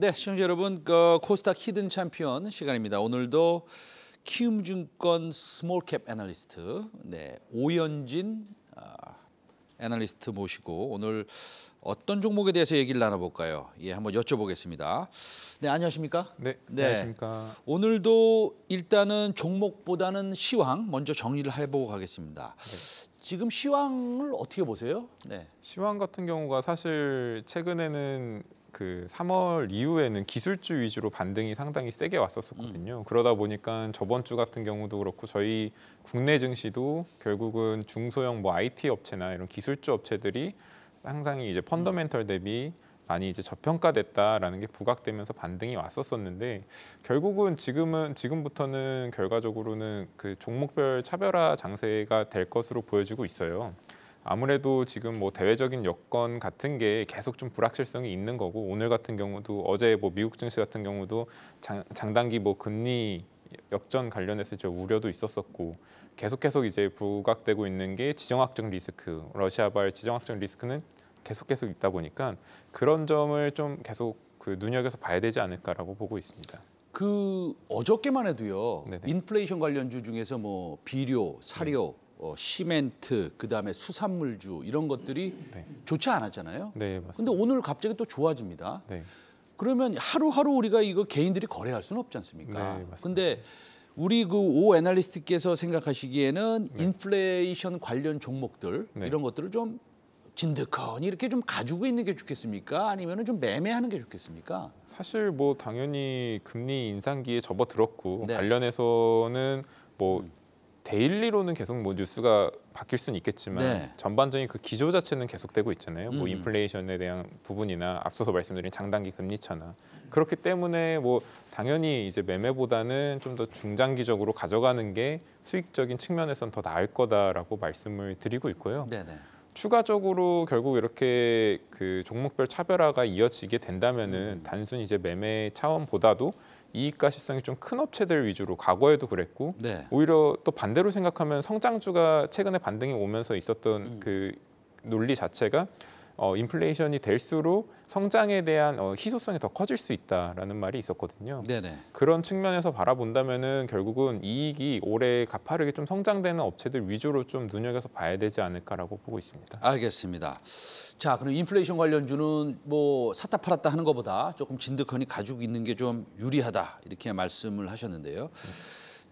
네, 시청자 여러분, 그 코스닥 히든 챔피언 시간입니다. 오늘도 키움증권 스몰캡 애널리스트 네, 오연진 아, 애널리스트 모시고 오늘 어떤 종목에 대해서 얘기를 나눠볼까요? 예, 한번 여쭤보겠습니다. 네, 안녕하십니까? 네, 네. 안녕하십니까? 오늘도 일단은 종목보다는 시황 먼저 정리를 해보고 가겠습니다. 네. 지금 시황을 어떻게 보세요? 네. 시황 같은 경우가 사실 최근에는 그 3월 이후에는 기술주 위주로 반등이 상당히 세게 왔었거든요. 음. 그러다 보니까 저번 주 같은 경우도 그렇고 저희 국내 증시도 결국은 중소형 뭐 IT 업체나 이런 기술주 업체들이 상당히 이제 펀더멘털 대비 많이 이제 저평가됐다라는 게 부각되면서 반등이 왔었었는데 결국은 지금은 지금부터는 결과적으로는 그 종목별 차별화 장세가 될 것으로 보여지고 있어요. 아무래도 지금 뭐 대외적인 여건 같은 게 계속 좀 불확실성이 있는 거고 오늘 같은 경우도 어제 뭐 미국 증시 같은 경우도 장, 장단기 뭐 금리 역전 관련해서 저 우려도 있었었고 계속 계속 이제 부각되고 있는 게 지정학적 리스크 러시아발 지정학적 리스크는 계속 계속 있다 보니까 그런 점을 좀 계속 그 눈여겨서 봐야 되지 않을까라고 보고 있습니다. 그 어저께만 해도요 네네. 인플레이션 관련주 중에서 뭐 비료, 사료 네. 어, 시멘트, 그다음에 수산물주 이런 것들이 네. 좋지 않았잖아요. 네, 맞습니다. 근데 오늘 갑자기 또 좋아집니다. 네. 그러면 하루하루 우리가 이거 개인들이 거래할 수는 없지 않습니까? 네, 맞습니다. 근데 우리 그 오 애널리스트께서 생각하시기에는 네. 인플레이션 관련 종목들 네. 이런 것들을 좀 진득하니 이렇게 좀 가지고 있는 게 좋겠습니까? 아니면 좀 매매하는 게 좋겠습니까? 사실 뭐 당연히 금리 인상기에 접어들었고 네. 관련해서는 뭐 음. 데일리로는 계속 뭐 뉴스가 바뀔 수는 있겠지만 네. 전반적인 그 기조 자체는 계속되고 있잖아요. 뭐 음. 뭐 인플레이션에 대한 부분이나 앞서서 말씀드린 장단기 금리차나 그렇기 때문에 뭐 당연히 이제 매매보다는 좀 더 중장기적으로 가져가는 게 수익적인 측면에선 더 나을 거다라고 말씀을 드리고 있고요. 네네. 네. 추가적으로 결국 이렇게 그 종목별 차별화가 이어지게 된다면은 음. 단순 이제 매매 차원보다도 이익가시성이 좀 큰 업체들 위주로 과거에도 그랬고 네. 오히려 또 반대로 생각하면 성장주가 최근에 반등이 오면서 있었던 음. 그 논리 자체가 어, 인플레이션이 될수록 성장에 대한 어, 희소성이 더 커질 수 있다라는 말이 있었거든요. 네네. 그런 측면에서 바라본다면은 결국은 이익이 올해 가파르게 좀 성장되는 업체들 위주로 좀 눈여겨서 봐야 되지 않을까라고 보고 있습니다. 알겠습니다. 자, 그럼 인플레이션 관련주는 뭐 샀다 팔았다 하는 것보다 조금 진득하니 가지고 있는 게 좀 유리하다 이렇게 말씀을 하셨는데요. 음.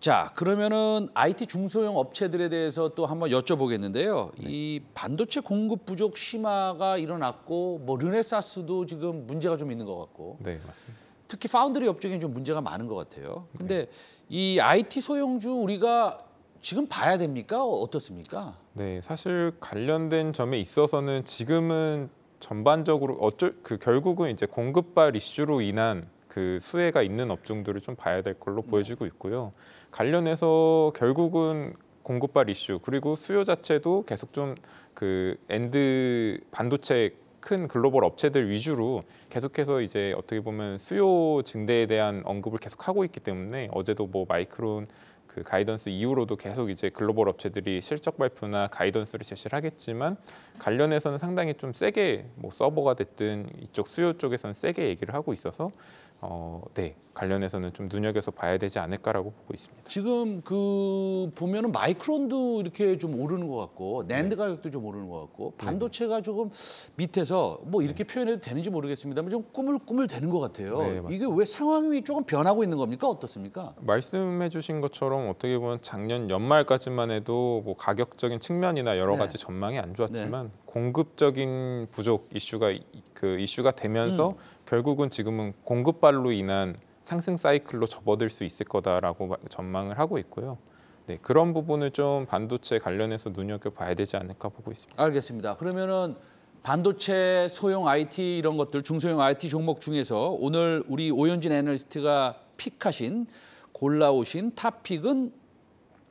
자, 그러면은 IT 중소형 업체들에 대해서 또 한번 여쭤보겠는데요. 네. 이 반도체 공급 부족 심화가 일어났고 뭐 르네사스도 지금 문제가 좀 있는 것 같고. 네, 맞습니다. 특히 파운드리 업종에 좀 문제가 많은 것 같아요. 근데 네. 이 IT 소형주 우리가 지금 봐야 됩니까? 어, 어떻습니까? 네, 사실 관련된 점에 있어서는 지금은 전반적으로 어쩔 그 결국은 이제 공급발 이슈로 인한 그 수혜가 있는 업종들을 좀 봐야 될 걸로 네. 보여지고 있고요. 관련해서 결국은 공급발 이슈 그리고 수요 자체도 계속 좀 그 엔드 반도체 큰 글로벌 업체들 위주로 계속해서 이제 어떻게 보면 수요 증대에 대한 언급을 계속 하고 있기 때문에 어제도 뭐 마이크론 그 가이던스 이후로도 계속 이제 글로벌 업체들이 실적 발표나 가이던스를 제시를 하겠지만 관련해서는 상당히 좀 세게 뭐 서버가 됐든 이쪽 수요 쪽에서는 세게 얘기를 하고 있어서 어, 네 관련해서는 좀 눈여겨서 봐야 되지 않을까라고 보고 있습니다. 지금 그 보면은 마이크론도 이렇게 좀 오르는 것 같고 낸드 네. 가격도 좀 오르는 것 같고 네. 반도체가 조금 밑에서 뭐 이렇게 네. 표현해도 되는지 모르겠습니다만 좀 꾸물꾸물 되는 것 같아요. 네, 이게 왜 상황이 조금 변하고 있는 겁니까 어떻습니까? 말씀해주신 것처럼 어떻게 보면 작년 연말까지만 해도 뭐 가격적인 측면이나 여러 네. 가지 전망이 안 좋았지만 네. 공급적인 부족 이슈가 그 이슈가 되면서 음. 결국은 지금은 공급발로 인한 상승 사이클로 접어들 수 있을 거다라고 전망을 하고 있고요. 네, 그런 부분을 좀 반도체 관련해서 눈여겨 봐야 되지 않을까 보고 있습니다. 알겠습니다. 그러면은 반도체 소형 IT 이런 것들 중소형 IT 종목 중에서 오늘 우리 오현진 애널리스트가 픽하신 골라오신 탑픽은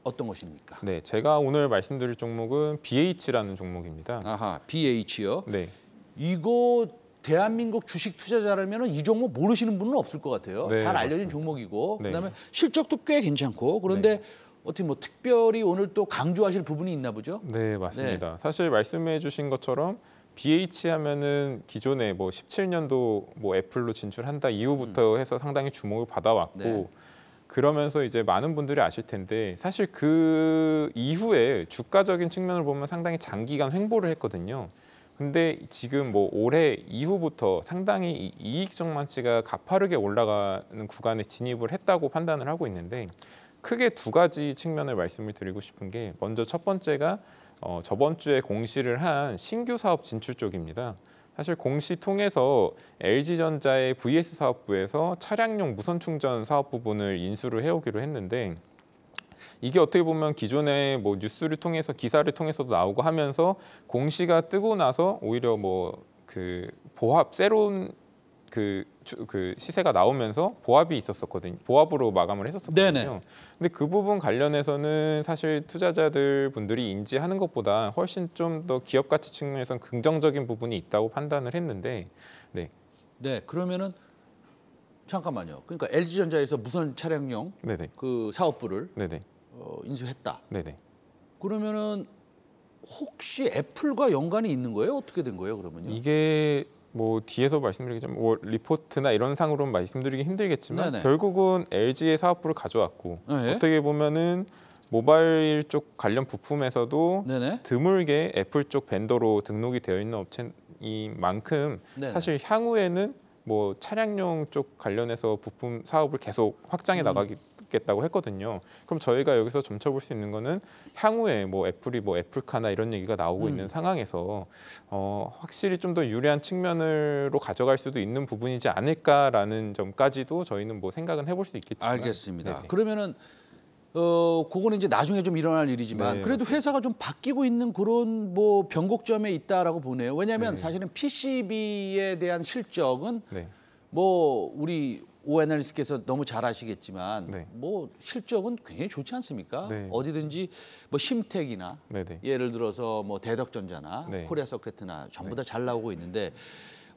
어떤 것입니까? 네, 제가 오늘 말씀드릴 종목은 BH라는 종목입니다. 아하, BH요? 네. 이거 대한민국 주식 투자자라면 이 종목 모르시는 분은 없을 것 같아요. 네, 잘 알려진 맞습니다. 종목이고 네. 그다음에 실적도 꽤 괜찮고 그런데 네. 어떻게 뭐 특별히 오늘 또 강조하실 부분이 있나 보죠? 네, 네. 맞습니다. 네. 사실 말씀해 주신 것처럼 BH 하면은 기존에 뭐 17년도 뭐 애플로 진출한다 이후부터 음. 해서 상당히 주목을 받아왔고 네. 그러면서 이제 많은 분들이 아실 텐데 사실 그 이후에 주가적인 측면을 보면 상당히 장기간 횡보를 했거든요. 근데 지금 뭐 올해 이후부터 상당히 이익 정만치가 가파르게 올라가는 구간에 진입을 했다고 판단을 하고 있는데 크게 두 가지 측면을 말씀을 드리고 싶은 게 먼저 첫 번째가 어, 저번 주에 공시를 한 신규 사업 진출 쪽입니다. 사실 공시 통해서 LG전자의 VS 사업부에서 차량용 무선 충전 사업 부분을 인수를 해오기로 했는데 이게 어떻게 보면 기존에 뭐 뉴스를 통해서 기사를 통해서도 나오고 하면서 공시가 뜨고 나서 오히려 뭐 그 보합 새로운 그, 그 시세가 나오면서 보합이 있었었거든요. 보합으로 마감을 했었거든요. 근데 그 부분 관련해서는 사실 투자자들 분들이 인지하는 것보다 훨씬 좀 더 기업 가치 측면에선 긍정적인 부분이 있다고 판단을 했는데 네. 네, 그러면은 잠깐만요. 그러니까 LG전자에서 무선 차량용 네네. 그 사업부를 네네. 어, 인수했다. 네네. 그러면은 혹시 애플과 연관이 있는 거예요? 어떻게 된 거예요? 그러면요? 이게 뭐 뒤에서 말씀드리겠지만 뭐 리포트나 이런 상으로는 말씀드리기 힘들겠지만 네네. 결국은 LG의 사업부를 가져왔고 네. 어떻게 보면은 모바일 쪽 관련 부품에서도 네네. 드물게 애플 쪽 v 더로 등록이 되어 있는 업체인 만큼 네네. 사실 향후에는 뭐 차량용 쪽 관련해서 부품 사업을 계속 확장해 음. 나가기 바겠다고 했거든요. 그럼 저희가 여기서 점쳐볼 수 있는 거는 향후에 뭐 애플이 뭐 애플카나 이런 얘기가 나오고 음. 있는 상황에서 어, 확실히 좀 더 유리한 측면으로 가져갈 수도 있는 부분이지 않을까라는 점까지도 저희는 뭐 생각은 해볼 수 있겠지만 알겠습니다. 네네. 그러면은 어, 그거는 이제 나중에 좀 일어날 일이지만 네, 그래도 회사가 좀 바뀌고 있는 그런 뭐 변곡점에 있다라고 보네요. 왜냐하면 네. 사실은 PCB에 대한 실적은 네. 뭐 우리 오애널리스께서 너무 잘 아시겠지만 네. 뭐 실적은 굉장히 좋지 않습니까? 네. 어디든지 뭐 심택이나 네네. 네. 예를 들어서 뭐 대덕전자나 네. 코리아 서켓이나 전부 네. 다잘 나오고 있는데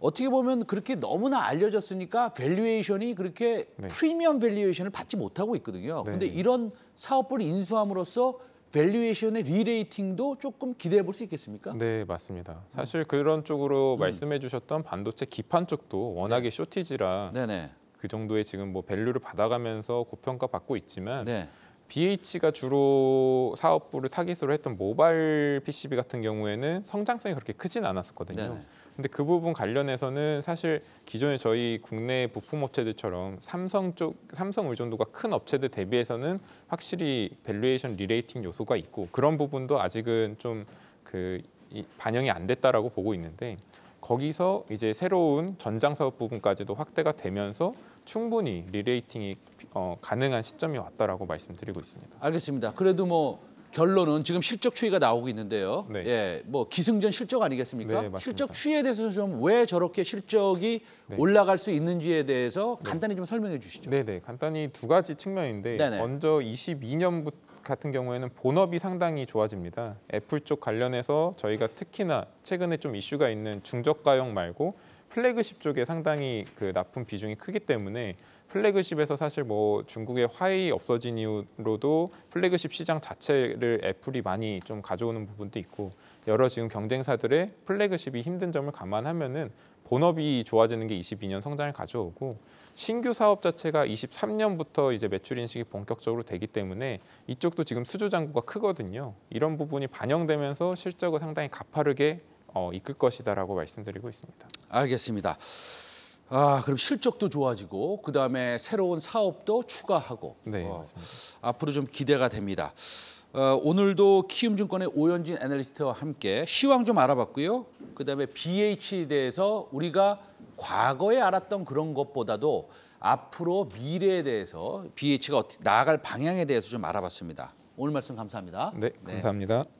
어떻게 보면 그렇게 너무나 알려졌으니까 밸류에이션이 그렇게 네. 프리미엄 밸류에이션을 받지 못하고 있거든요. 네. 근데 이런 사업부를 인수함으로써 밸류에이션의 리레이팅도 조금 기대해 볼 수 있겠습니까? 네, 맞습니다. 음. 사실 그런 쪽으로 음. 말씀해 주셨던 반도체 기판 쪽도 워낙에 네. 쇼티지라 네네. 그 정도의 지금 뭐 밸류를 받아가면서 고평가 받고 있지만 네. BH가 주로 사업부를 타깃으로 했던 모바일 PCB 같은 경우에는 성장성이 그렇게 크진 않았었거든요. 네. 근데 그 부분 관련해서는 사실 기존에 저희 국내 부품 업체들처럼 삼성 쪽 삼성 의존도가 큰 업체들 대비해서는 확실히 밸류에이션 리레이팅 요소가 있고 그런 부분도 아직은 좀 그 반영이 안 됐다라고 보고 있는데 거기서 이제 새로운 전장 사업 부분까지도 확대가 되면서 충분히 리레이팅이 어, 가능한 시점이 왔다라고 말씀드리고 있습니다. 알겠습니다. 그래도 뭐 결론은 지금 실적 추이가 나오고 있는데요. 네. 예, 뭐 기승전 실적 아니겠습니까? 네, 실적 추이에 대해서 좀 왜 저렇게 실적이 네. 올라갈 수 있는지에 대해서 네. 간단히 좀 설명해 주시죠. 네, 네. 간단히 두 가지 측면인데 네네. 네. 먼저 2 2년부 같은 경우에는 본업이 상당히 좋아집니다. 애플 쪽 관련해서 저희가 특히나 최근에 좀 이슈가 있는 중저가형 말고 플래그십 쪽에 상당히 그 납품 비중이 크기 때문에 플래그십에서 사실 뭐 중국의 화이 없어진 이유로도 플래그십 시장 자체를 애플이 많이 좀 가져오는 부분도 있고 여러 지금 경쟁사들의 플래그십이 힘든 점을 감안하면은 본업이 좋아지는 게 22년 성장을 가져오고 신규 사업 자체가 23년부터 이제 매출 인식이 본격적으로 되기 때문에 이쪽도 지금 수주 잔고가 크거든요. 이런 부분이 반영되면서 실적을 상당히 가파르게 어, 이끌 것이다라고 말씀드리고 있습니다. 알겠습니다. 아, 그럼 실적도 좋아지고 그다음에 새로운 사업도 추가하고 네, 어, 앞으로 좀 기대가 됩니다. 어, 오늘도 키움증권의 오현진 애널리스트와 함께 시황 좀 알아봤고요. 그다음에 BH에 대해서 우리가 과거에 알았던 그런 것보다도 앞으로 미래에 대해서 BH가 어떻게 나아갈 방향에 대해서 좀 알아봤습니다. 오늘 말씀 감사합니다. 네, 네. 감사합니다. 네.